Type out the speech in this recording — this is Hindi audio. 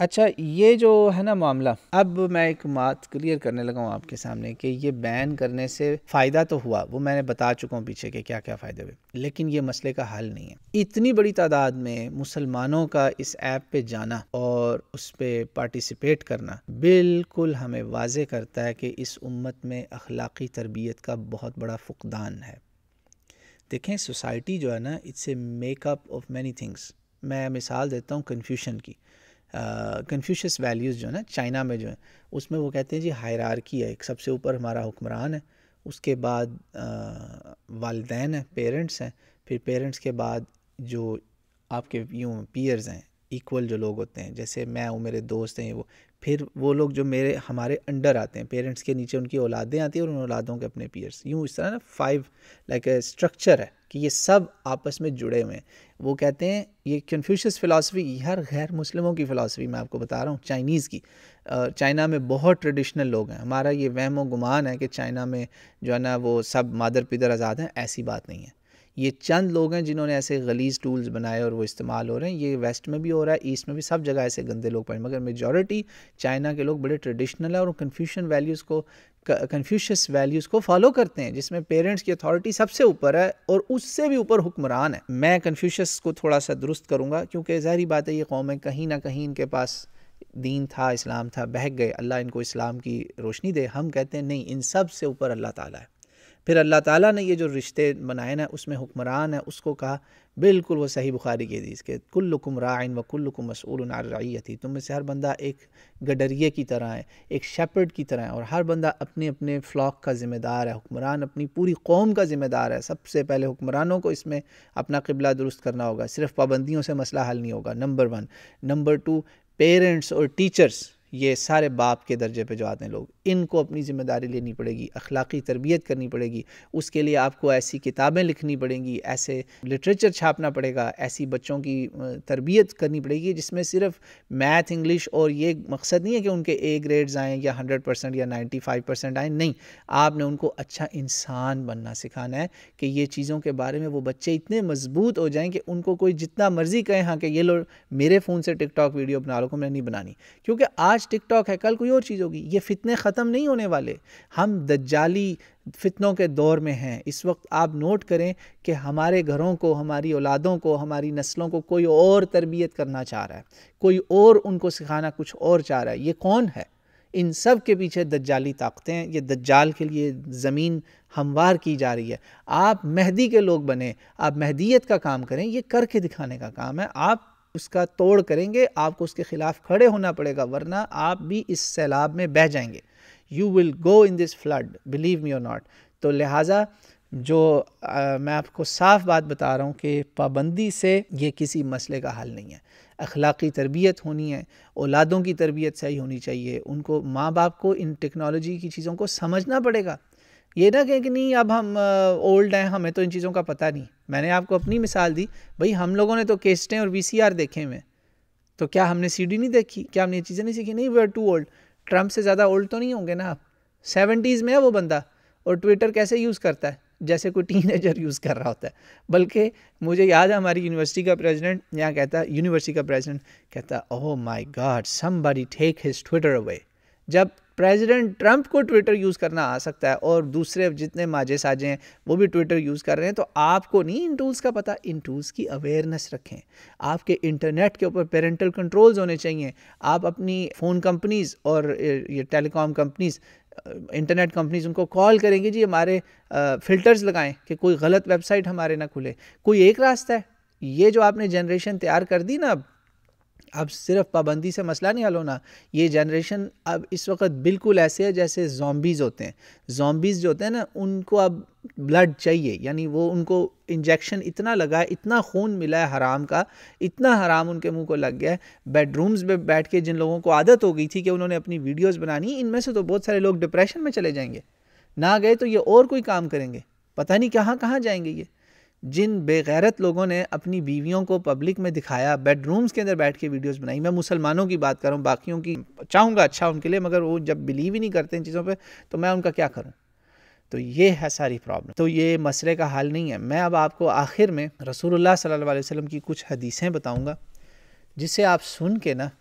अच्छा ये जो है ना मामला अब मैं एक बात क्लियर करने लगा हूँ आपके सामने कि ये बैन करने से फ़ायदा तो हुआ वो मैंने बता चुका हूँ पीछे के क्या क्या फ़ायदे हुए लेकिन ये मसले का हल नहीं है इतनी बड़ी तादाद में मुसलमानों का इस ऐप पे जाना और उस पर पार्टिसिपेट करना बिल्कुल हमें वाज करता है कि इस उम्मत में अखलाकी तरबियत का बहुत बड़ा फुकदान है देखें सोसाइटी जो है ना it's a makeup of many things मैं मिसाल देता हूँ कन्फ्यूशन की कन्फ्यूशस वैल्यूज़ जो है ना चाइना में जो है उसमें वो कहते हैं जी हायरार्की है एक सबसे ऊपर हमारा हुक्मरान है उसके बाद वालदेन है पेरेंट्स हैं फिर पेरेंट्स के बाद जो आपके यूँ पीयर्स हैं इक्वल जो लोग होते हैं जैसे मैं हूँ मेरे दोस्त हैं वो फिर वो लोग जो मेरे हमारे अंडर आते हैं पेरेंट्स के नीचे उनकी औलादें आती हैं और उन औलादों के अपने पीयर्स यूँ इस तरह ना फाइव लाइक स्ट्रक्चर है कि ये सब आपस में जुड़े हुए हैं वो कहते हैं ये कन्फ्यूशियस फ़िलासफ़ी हर गैर मुस्लिमों की फ़िलासफ़ी मैं आपको बता रहा हूँ चाइनीज़ की चाइना में बहुत ट्रेडिशनल लोग हैं हमारा ये वहम गुमान है कि चाइना में जो है ना वो सब मादर पिदर आज़ाद हैं ऐसी बात नहीं है ये चंद लोग हैं जिन्होंने ऐसे गलीज टूल्स बनाए और वो इस्तेमाल हो रहे हैं ये वेस्ट में भी हो रहा है ईस्ट में भी सब जगह ऐसे गंदे लोग पाए मगर मेजॉरिटी चाइना के लोग बड़े ट्रेडिशनल है और कन्फ्यूशन वैल्यूज़ को कन्फ्यूशस वैल्यूज़ को फॉलो करते हैं जिसमें पेरेंट्स की अथॉरिटी सबसे ऊपर है और उससे भी ऊपर हुक्मरान है मैं कन्फ्यूशस को थोड़ा सा दुरुस्त करूँगा क्योंकि ज़ाहरी बात है ये कौमें कहीं ना कहीं इनके पास दीन था इस्लाम था बहक गए अल्लाह इनको इस्लाम की रोशनी दे हम कहते हैं नहीं इन सब से ऊपर अल्लाह ताला है फिर अल्लाह ताला ने ये जो रिश्ते बनाए ना उसमें हुक्मरान है उसको कहा बिल्कुल वो सही बुखारी की हदीस के कुल्लुकुम राइन व कुल्लुकुम मसूल रैयती तुम में से हर बंदा एक गडरिए की तरह है एक शेपर्ड की तरह है और हर बंदा अपने अपने फ्लॉक का ज़िम्मेदार है हुक्मरान अपनी पूरी कौम का ज़िम्मेदार है सबसे पहले हुक्मरानों को इसमें अपना किबला दुरुस्त करना होगा सिर्फ पाबंदियों से मसला हल नहीं होगा number one number two parents और टीचर्स ये सारे बाप के दर्जे पे जो आते हैं लोग इनको अपनी ज़िम्मेदारी लेनी पड़ेगी अखलाक़ी तरबियत करनी पड़ेगी उसके लिए आपको ऐसी किताबें लिखनी पड़ेंगी ऐसे लिटरेचर छापना पड़ेगा ऐसी बच्चों की तरबियत करनी पड़ेगी जिसमें सिर्फ मैथ इंग्लिश और ये मकसद नहीं है कि उनके ए ग्रेड्स आएँ या हंड्रेड परसेंट या नाइन्टी फाइव परसेंट आएँ नहीं आपने उनको अच्छा इंसान बनना सिखाना है कि ये चीज़ों के बारे में वो बच्चे इतने मजबूत हो जाएँ कि उनको कोई जितना मर्ज़ी कहें हाँ कि ये लो मेरे फ़ोन से टिकटॉक वीडियो बना लो को मैं नहीं बनानी क्योंकि आज टिकटॉक है कल कोई और चीज़ होगी ये फितने ख़त्म नहीं होने वाले हम दज्जाली फितनों के दौर में हैं इस वक्त आप नोट करें कि हमारे घरों को हमारी औलादों को हमारी नस्लों को कोई और तरबियत करना चाह रहा है कोई और उनको सिखाना कुछ और चाह रहा है ये कौन है इन सब के पीछे दज्जाली ताकतें ये दज्जाल के लिए ज़मीन हमवार की जा रही है आप मेहदी के लोग बने आप मेहदीत का काम करें ये करके दिखाने का काम है आप उसका तोड़ करेंगे आपको उसके ख़िलाफ़ खड़े होना पड़ेगा वरना आप भी इस सैलाब में बह जाएंगे you will go in this flood believe me और नॉट तो लिहाजा जो आ, मैं आपको साफ बात बता रहा हूँ कि पाबंदी से ये किसी मसले का हल नहीं है अखलाक़ी तरबियत होनी है औलादों की तरबियत सही होनी चाहिए उनको माँ बाप को इन टेक्नोलॉजी की चीज़ों को समझना पड़ेगा ये ना कहें कि नहीं अब हम ओल्ड हैं हमें तो इन चीज़ों का पता नहीं मैंने आपको अपनी मिसाल दी भाई हम लोगों ने तो केस्टें और वी देखे हुए तो क्या हमने सी नहीं देखी क्या हमने ये चीज़ें नहीं सीखी नहीं we are too old Trump से ज़्यादा ओल्ड तो नहीं होंगे ना आप सेवेंटीज़ में है वो बंदा और ट्विटर कैसे यूज़ करता है जैसे कोई टीन यूज़ कर रहा होता है बल्कि मुझे याद है हमारी यूनिवर्सिटी का प्रेसिडेंट यहाँ कहता यूनिवर्सिटी का प्रेसिडेंट कहता oh my God somebody take his Twitter away जब प्रेसिडेंट ट्रंप को ट्विटर यूज़ करना आ सकता है और दूसरे जितने माजे साजे हैं वो भी ट्विटर यूज़ कर रहे हैं तो आपको नहीं इन टूल्स का पता इन टूल्स की अवेयरनेस रखें आपके इंटरनेट के ऊपर पेरेंटल कंट्रोल्स होने चाहिए आप अपनी फ़ोन कंपनीज़ और ये टेलीकॉम कंपनीज़ इंटरनेट कंपनीज उनको कॉल करेंगे जी हमारे फ़िल्टर्स लगाएं कि कोई गलत वेबसाइट हमारे ना खुले कोई एक रास्ता है ये जो आपने जनरेशन तैयार कर दी ना अब अब सिर्फ पाबंदी से मसला नहीं हल होना ये जनरेशन अब इस वक्त बिल्कुल ऐसे है जैसे जॉम्बीज़ होते हैं जॉम्बीज़ जो होते हैं ना उनको अब ब्लड चाहिए यानी वो उनको इंजेक्शन इतना लगा है इतना खून मिला है हराम का इतना हराम उनके मुंह को लग गया है बेडरूम्स में बैठ के जिन लोगों को आदत हो गई थी कि उन्होंने अपनी वीडियोज़ बनानी इनमें से तो बहुत सारे लोग डिप्रेशन में चले जाएंगे ना गए तो ये और कोई काम करेंगे पता नहीं कहाँ कहाँ जाएंगे ये जिन बेगैरत लोगों ने अपनी बीवियों को पब्लिक में दिखाया बेडरूम्स के अंदर बैठ के वीडियोस बनाई मैं मुसलमानों की बात करूँ बाकियों की चाहूँगा अच्छा उनके लिए मगर वो जब बिलीव ही नहीं करते इन चीज़ों पर तो मैं उनका क्या करूँ तो ये है सारी प्रॉब्लम तो ये मसले का हाल नहीं है मैं अब आपको आखिर में रसूलुल्लाह सल्लल्लाहु अलैहि वसल्लम की कुछ हदीसें बताऊँगा जिसे आप सुन के ना